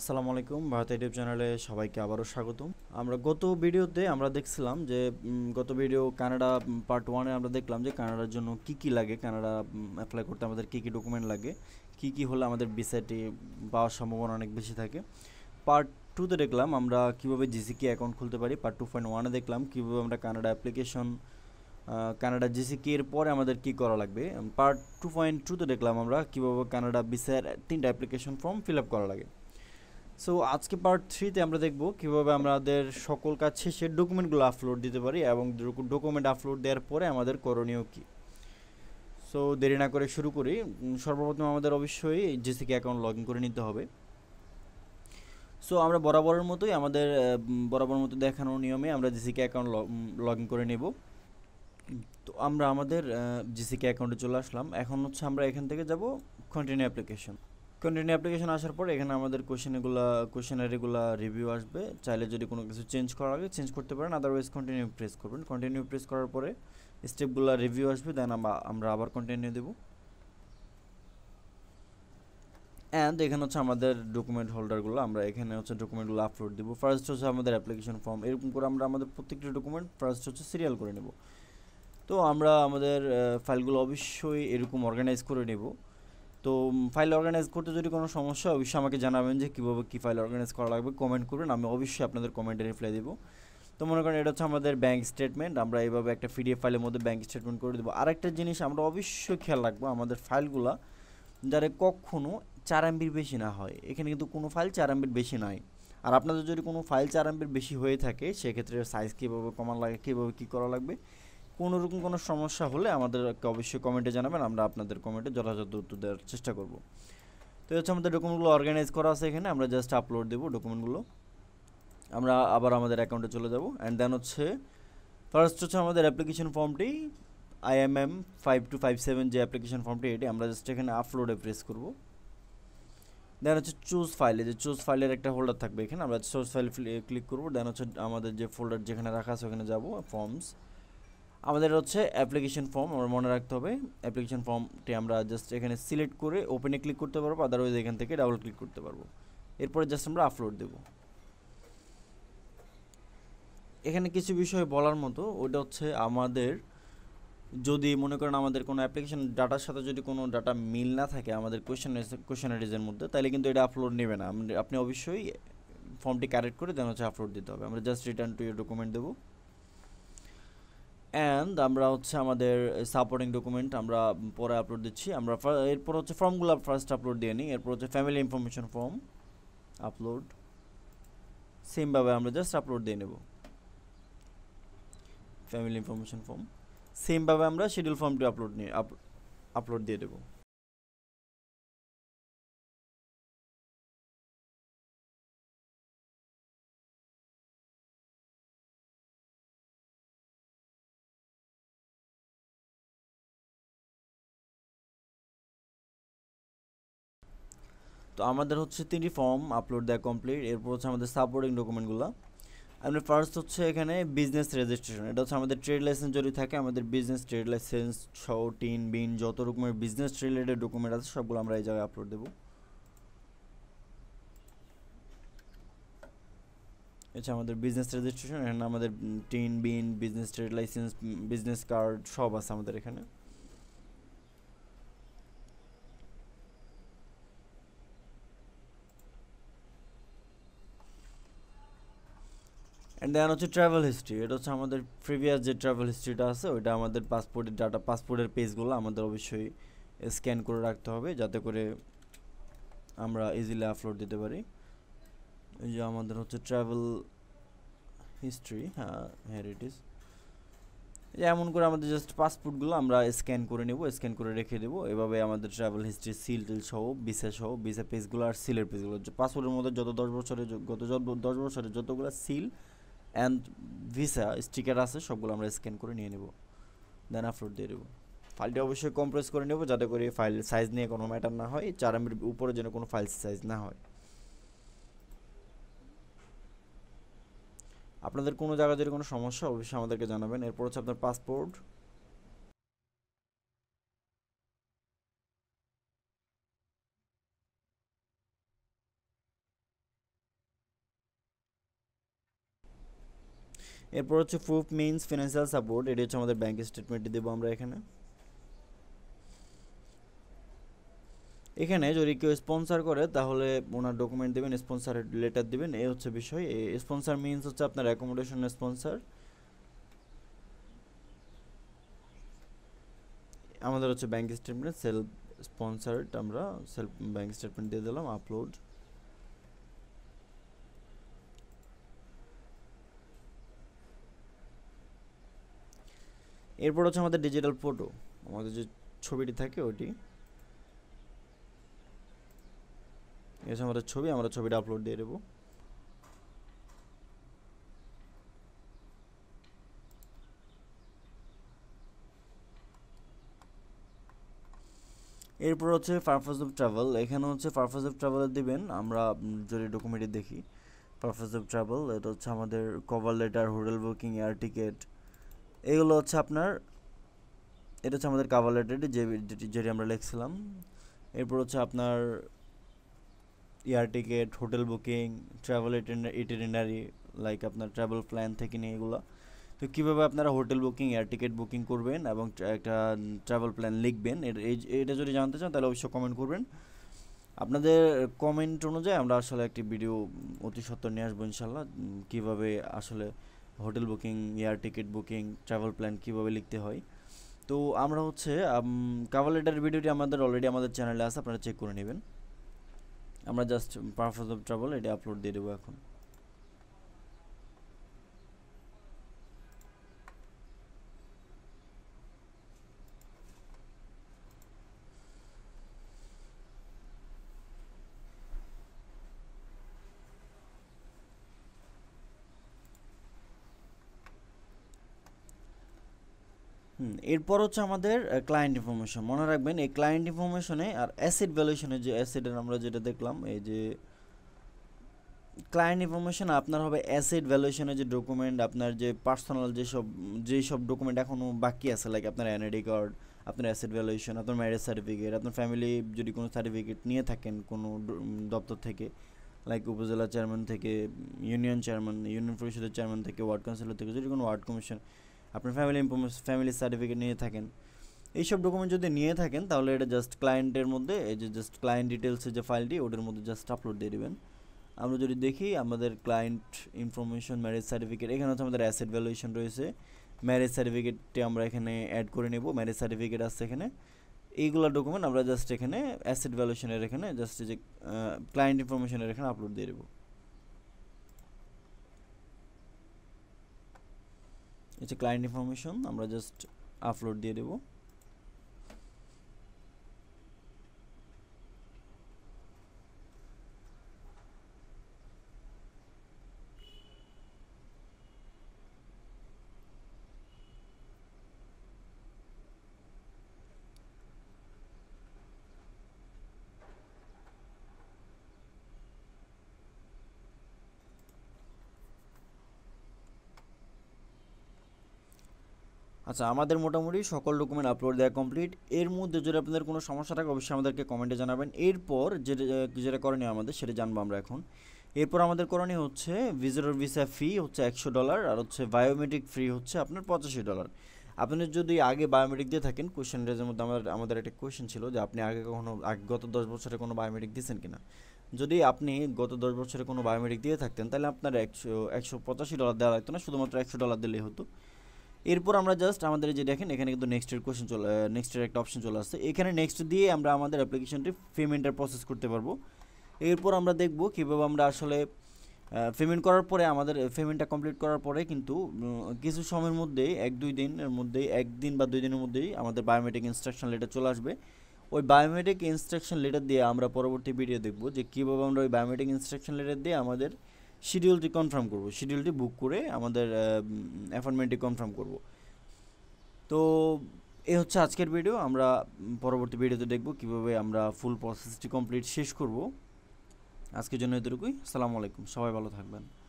আসসালামু আলাইকুম ভারত ইউটিউব চ্যানেলে সবাইকে আবারও স্বাগতম আমরা গত ভিডিওতে আমরা দেখছিলাম যে গত ভিডিও কানাডা পার্ট ওয়ানে আমরা দেখলাম যে কানাডার জন্য কি কি লাগে কানাডা অ্যাপ্লাই করতে আমাদের কি কি ডকুমেন্ট লাগে কি কি হলে আমাদের ভিসাটি পাওয়ার সম্ভাবনা অনেক বেশি থাকে পার্ট টুতে দেখলাম আমরা কীভাবে জিসিকে অ্যাকাউন্ট খুলতে পারি পার্ট টু পয়েন্ট ওয়ানে দেখলাম কীভাবে আমরা কানাডা অ্যাপ্লিকেশন কানাডা জিসিকে এর পরে আমাদের কি করা লাগবে পার্ট টু পয়েন্ট টুতে দেখলাম আমরা কীভাবে কানাডা ভিসার তিনটা অ্যাপ্লিকেশন ফর্ম ফিল আপ করা লাগে সো আজকে পার্ট থ্রিতে আমরা দেখব কীভাবে আমাদের সকল কাজ শেষে ডকুমেন্টগুলো আপলোড দিতে পারি এবং ডকুমেন্ট আপলোড দেওয়ার পরে আমাদের করণীয় কী সো দেরি না করে শুরু করি সর্বপ্রথম আমাদের অবশ্যই জেসিকে অ্যাকাউন্ট লগ ইন করে নিতে হবে সো আমরা বরাবরের মতোই আমাদের বরাবর মতো দেখানো নিয়মে আমরা জেসিকে অ্যাকাউন্ট লগ ইন করে নেব তো আমরা আমাদের জেসিকে অ্যাকাউন্টে চলে আসলাম এখন হচ্ছে আমরা এখান থেকে যাব কন্টিনিউ অ্যাপ্লিকেশন কন্টিনিউ অ্যাপ্লিকেশন আসার পর এখানে আমাদের কোশ্চেনগুলো কোশ্চেনারিগুলো রিভিউ আসবে চাইলে যদি কোনো কিছু চেঞ্জ করা লাগে চেঞ্জ করতে পারেন আদারওয়াইজ কন্টিনিউ প্রেস করবেন কন্টিনিউ প্রেস করার পরে স্টেপগুলো রিভিউ আসবে দেন আমরা আবার কন্টিনিউ দেব অ্যান্ড এখানে হচ্ছে আমাদের ডকুমেন্ট হোল্ডারগুলো আমরা এখানে হচ্ছে ডকুমেন্টগুলো আপলোড দেবো ফার্স্ট হচ্ছে আমাদের অ্যাপ্লিকেশন ফর্ম এরকম করে আমরা আমাদের প্রত্যেকটা ডকুমেন্ট ফার্স্ট হচ্ছে সিরিয়াল করে নেব তো আমরা আমাদের ফাইলগুলো অবশ্যই এরকম অর্গানাইজ করে নেবো তো ফাইল অর্গানাইজ করতে যদি কোনো সমস্যা অবশ্যই আমাকে জানাবেন যে কীভাবে কী ফাইল অর্গানাইজ করা লাগবে কমেন্ট করবেন আমি অবশ্যই আপনাদের কমেন্টে রিপ্লাই দেবো তো মনে করেন এটা হচ্ছে আমাদের ব্যাঙ্ক স্টেটমেন্ট আমরা এইভাবে একটা পিডিএফ ফাইলের মধ্যে ব্যাঙ্ক স্টেটমেন্ট করে দেবো আরেকটা জিনিস আমরা অবশ্যই খেয়াল রাখবো আমাদের ফাইলগুলো যারা কখনও চার এমবির বেশি না হয় এখানে কিন্তু কোনো ফাইল চার এমবির বেশি নয় আর আপনাদের যদি কোনো ফাইল চার এমবির বেশি হয়ে থাকে সেক্ষেত্রে সাইজ কীভাবে কমান লাগে কীভাবে কী করা লাগবে কোনোরকম কোনো সমস্যা হলে আমাদেরকে অবশ্যই কমেন্টে জানাবেন আমরা আপনাদের কমেন্টে যথাযথ উত্তর দেওয়ার চেষ্টা করব তো হচ্ছে আমাদের ডকুমেন্টগুলো অর্গানাইজ করা আছে এখানে আমরা জাস্ট আপলোড দেবো ডকুমেন্টগুলো আমরা আবার আমাদের অ্যাকাউন্টে চলে যাব অ্যান্ড দেন হচ্ছে ফার্স্ট হচ্ছে আমাদের অ্যাপ্লিকেশন ফর্মটি IMM five two five seven যে অ্যাপ্লিকেশন ফর্মটি এটি আমরা জাস্ট এখানে আপলোডে প্রেস করব দেন হচ্ছে চুজ ফাইলে যে চুজ ফাইলের একটা হোল্ডার থাকবে এখানে আমরা চুজ ফাইল ক্লিক করবো দেন হচ্ছে আমাদের যে ফোল্ডার যেখানে রাখা আছে ওখানে যাবো ফর্মস আমাদের হচ্ছে অ্যাপ্লিকেশন ফর্ম আমরা মনে রাখতে হবে অ্যাপ্লিকেশন ফর্মটি আমরা জাস্ট এখানে সিলেক্ট করে ওপেনে ক্লিক করতে পারবো আদারওয়াইজ এখান থেকে ডাবল ক্লিক করতে পারবো এরপরে জাস্ট আমরা আপলোড দেব এখানে কিছু বিষয় বলার মতো ওটা হচ্ছে আমাদের যদি মনে করেন আমাদের কোনো অ্যাপ্লিকেশন ডাটার সাথে যদি কোনো ডাটা মিল না থাকে আমাদের কোয়েশন কোয়েশনারিজের মধ্যে তাহলে কিন্তু এটা আপলোড নেবে না আপনি অবশ্যই ফর্মটি কারেক্ট করে দেন হচ্ছে আপলোড দিতে হবে আমরা just return to your document দেবো অ্যান্ড আমরা হচ্ছে আমাদের সাপোর্টিং ডকুমেন্ট আমরা পরে আপলোড দিচ্ছি আমরা এরপর হচ্ছে ফর্মগুলো ফার্স্ট আপলোড দিয়ে নিই এরপর হচ্ছে ফ্যামিলি ইনফরমেশন ফর্ম আপলোড সেমভাবে আমরা জাস্ট আপলোড দিয়ে নেব ফ্যামিলি ইনফরমেশন ফর্ম সেমভাবে আমরা শিডিউল ফর্মটি আপলোড নিয়ে আপলোড দিয়ে দেবো তো আমাদের হচ্ছে তিনটি ফর্ম আপলোড দেয় কমপ্লিট এরপর হচ্ছে আমাদের সাপোর্টিং ডকুমেন্টগুলো আপনি ফার্স্ট হচ্ছে এখানে বিজনেস রেজিস্ট্রেশন এটা হচ্ছে আমাদের ট্রেড লাইসেন্স যদি থাকে আমাদের বিজনেস ট্রেড লাইসেন্স ছ টিন বিন যত রকমের বিজনেস রিলেটেড ডকুমেন্ট আছে সবগুলো আমরা এই জায়গায় আপলোড দেবো আচ্ছা আমাদের বিজনেস রেজিস্ট্রেশন এখানে আমাদের TIN BIN business trade licence business card সব আছে আমাদের এখানে অ্যান্ড দেন হচ্ছে ট্রাভেল হিস্ট্রি এটা হচ্ছে আমাদের প্রিভিয়াস যে ট্রাভেল হিস্ট্রিটা আছে ওইটা আমাদের পাসপোর্টের ডাটা পাসপোর্টের পেজগুলো আমাদের অবশ্যই স্ক্যান করে রাখতে হবে যাতে করে আমরা ইজিলি আপলোড দিতে পারি এই যে আমাদের হচ্ছে ট্রাভেল হিস্ট্রি হ্যাঁ হ্যার ইট ইজ এমন করে আমাদের জাস্ট পাসপোর্টগুলো আমরা স্ক্যান করে নেব স্ক্যান করে রেখে দেবো এভাবে আমাদের ট্রাভেল হিস্ট্রি সিল টিল সহ বিসা সহ বিসা পেজগুলো আর সিলের পেজগুলো পাসপোর্টের মধ্যে যত দশ বছরে গত দশ বছরে যতগুলো সিল অ্যান্ড ভিসা স্টিকার আছে সবগুলো আমরা স্ক্যান করে নিয়ে নেব দেন আপলোড দিয়ে দেবো ফাইলটি অবশ্যই কম্প্রেস করে নেব যাতে করে ফাইল সাইজ নিয়ে কোনো ম্যাটার না হয় চার এমবির উপরে যেন কোনো ফাইল সাইজ না হয় আপনাদের কোনো জায়গায় যদি কোনো সমস্যা অবশ্যই আমাদেরকে জানাবেন এরপর হচ্ছে আপনার পাসপোর্ট এরপর হচ্ছে প্রুফ মিনস ফিনান্সিয়াল সাপোর্ট এটি হচ্ছে আমাদের ব্যাংক স্টেটমেন্টটি দেবো আমরা এখানে এখানে যদি কেউ স্পন্সার করে তাহলে ওনার ডকুমেন্ট দেবেন স্পন্সার লেটার দেবেন এ হচ্ছে বিষয় স্পন্সার মিনস হচ্ছে আপনার অ্যাকোমোডেশন স্পন্সার আমাদের হচ্ছে ব্যাংক স্টেটমেন্ট সেলফ স্পন্সার্ড আমরা সেলফ ব্যাংক স্টেটমেন্ট দিয়ে দিলাম আপলোড এরপর হচ্ছে আমাদের ডিজিটাল ফটো আমাদের যে ছবিটি থাকে ওটি এসে আমাদের ছবি আমরা ছবিটা আপলোড দিয়ে দেবো এরপর হচ্ছে পারপাস অফ ট্রাভেল এখানে হচ্ছে পারপাস অফ ট্রাভেল দিবেন আমরা যদি ডকুমেন্টে দেখি পারফেস অফ ট্রাভেল এটা হচ্ছে আমাদের cover letter hotel booking air ticket এগুলো হচ্ছে আপনার এটা হচ্ছে আমাদের কাভার লেটার যে যেটি আমরা লিখছিলাম এরপর হচ্ছে আপনার air ticket hotel booking travel itinerary like আপনার ট্রাভেল প্ল্যান থেকে নিয়ে এগুলো তো কীভাবে আপনারা hotel booking air ticket booking করবেন এবং একটা ট্রাভেল প্ল্যান লিখবেন এটা যদি জানতে চান তাহলে অবশ্যই কমেন্ট করবেন আপনাদের কমেন্ট অনুযায়ী আমরা আসলে একটি ভিডিও অতি সত্ত্বর নিয়ে আসবো ইনশাল্লাহ কীভাবে আসলে hotel booking air ticket booking travel plan কীভাবে লিখতে হয় তো আমরা হচ্ছে কাভার লেটারের ভিডিওটি আমাদের অলরেডি আমাদের চ্যানেলে আছে আপনারা চেক করে নেবেন আমরা জাস্ট পারফেক্ট অফ ট্রাভেল এটি আপলোড দিয়ে দেবো এখন এরপর হচ্ছে আমাদের ক্লায়েন্ট ইনফরমেশন মনে রাখবেন এই ক্লায়েন্ট ইনফরমেশনে আর অ্যাসেট ভ্যালুয়েশনের যে অ্যাসেটের আমরা যেটা দেখলাম এই যে ক্লায়েন্ট ইনফরমেশন আপনার হবে অ্যাসেট ভ্যালুয়েশনের যে ডকুমেন্ট আপনার যে পার্সোনাল যেসব যেসব ডকুমেন্ট এখনও বাকি আছে লাইক আপনার এনআইডি কার্ড আপনার অ্যাসেট ভ্যালুয়েশন আপনার ম্যারেজ সার্টিফিকেট আপনার ফ্যামিলি যদি কোনো সার্টিফিকেট নিয়ে থাকেন কোনো দপ্তর থেকে লাইক উপজেলা চেয়ারম্যান থেকে ইউনিয়ন চেয়ারম্যান ইউনিয়ন পরিষদের চেয়ারম্যান থেকে ওয়ার্ড কাউন্সিলর থেকে যদি কোনো ওয়ার্ড কমিশন আপনার ফ্যামিলি ইনফরমেশন ফ্যামিলি সার্টিফিকেট নিয়ে থাকেন এইসব ডকুমেন্ট যদি নিয়ে থাকেন তাহলে এটা জাস্ট ক্লায়েন্টের মধ্যে এই যে জাস্ট ক্লায়েন্ট ডিটেলসের যে ফাইলটি ওটার মধ্যে জাস্ট আপলোড দিয়ে দেবেন আমরা যদি দেখি আমাদের ক্লায়েন্ট ইনফরমেশন ম্যারেজ সার্টিফিকেট এখানে হচ্ছে আমাদের অ্যাসেট ভ্যালুয়েশন রয়েছে ম্যারেজ সার্টিফিকেটটি আমরা এখানে অ্যাড করে নেব ম্যারেজ সার্টিফিকেট আসছে এখানে এইগুলো ডকুমেন্ট আমরা জাস্ট এখানে অ্যাসেট ভ্যালুয়েশনের এখানে জাস্ট যে ক্লায়েন্ট ইনফরমেশনের এখানে আপলোড দিয়ে দেবো এই যে ক্লায়েন্ট ইনফরমেশন আমরা জাস্ট আপলোড দিয়ে দেবো আচ্ছা আমাদের মোটামুটি সকল ডকুমেন্ট আপলোড দেওয়া কমপ্লিট এর মধ্যে যদি আপনাদের কোনো সমস্যা থাকে অবশ্যই আমাদেরকে কমেন্টে জানাবেন এরপর যেটা যেটা করণীয় আমাদের সেটা জানবো আমরা এখন এরপর আমাদের করণীয় হচ্ছে ভিজিটর ভিসা ফি হচ্ছে একশো ডলার আর হচ্ছে বায়োমেট্রিক ফি হচ্ছে আপনার পঁচাশি ডলার আপনি যদি আগে বায়োমেট্রিক দিয়ে থাকেন কোয়েশ্চেন রেজের মধ্যে আমার আমাদের একটা কোয়েশ্চেন ছিল যে আপনি আগে কখনো গত দশ বছরে কোনো বায়োমেট্রিক দিয়েছেন কিনা যদি আপনি গত দশ বছরে কোনো বায়োমেট্রিক দিয়ে থাকতেন তাহলে আপনার একশো একশো পঁচাশি ডলার দেওয়া লাগতো না শুধুমাত্র একশো ডলার দিলেই হতো এরপর আমরা জাস্ট আমাদের যে দেখেন এখানে কিন্তু নেক্সটের কোশ্চেন চলে নেক্সটের একটা অপশন চলে আসছে এখানে নেক্সট দিয়ে আমরা আমাদের অ্যাপ্লিকেশনটি পেমেন্টের প্রসেস করতে পারবো এরপর আমরা দেখব কীভাবে আমরা আসলে পেমেন্ট করার পরে আমাদের পেমেন্টটা কমপ্লিট করার পরে কিন্তু কিছু সময়ের মধ্যেই এক দুই দিনের মধ্যেই একদিন বা দুই দিনের মধ্যেই আমাদের বায়োমেট্রিক ইনস্ট্রাকশন লেটার চলে আসবে ওই বায়োমেট্রিক ইনস্ট্রাকশন লেটার দিয়ে আমরা পরবর্তী ভিডিও দেখব যে কীভাবে আমরা ওই বায়োমেট্রিক ইনস্ট্রাকশন লেটার দিয়ে আমাদের শিডিউলটি কনফার্ম করব শিডিউলটি বুক করে আমাদের অ্যাপয়েন্টমেন্টটি কনফার্ম করব তো এ হচ্ছে আজকের ভিডিও আমরা পরবর্তী ভিডিওতে দেখব কিভাবে আমরা ফুল প্রসেসটি কমপ্লিট শেষ করব আজকের জন্য এতটুকুই আসসালামু আলাইকুম সবাই ভালো থাকবেন